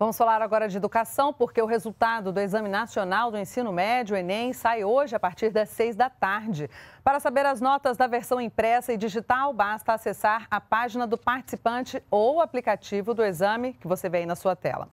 Vamos falar agora de educação, porque o resultado do Exame Nacional do Ensino Médio, Enem, sai hoje a partir das seis da tarde. Para saber as notas da versão impressa e digital, basta acessar a página do participante ou aplicativo do exame que você vê aí na sua tela.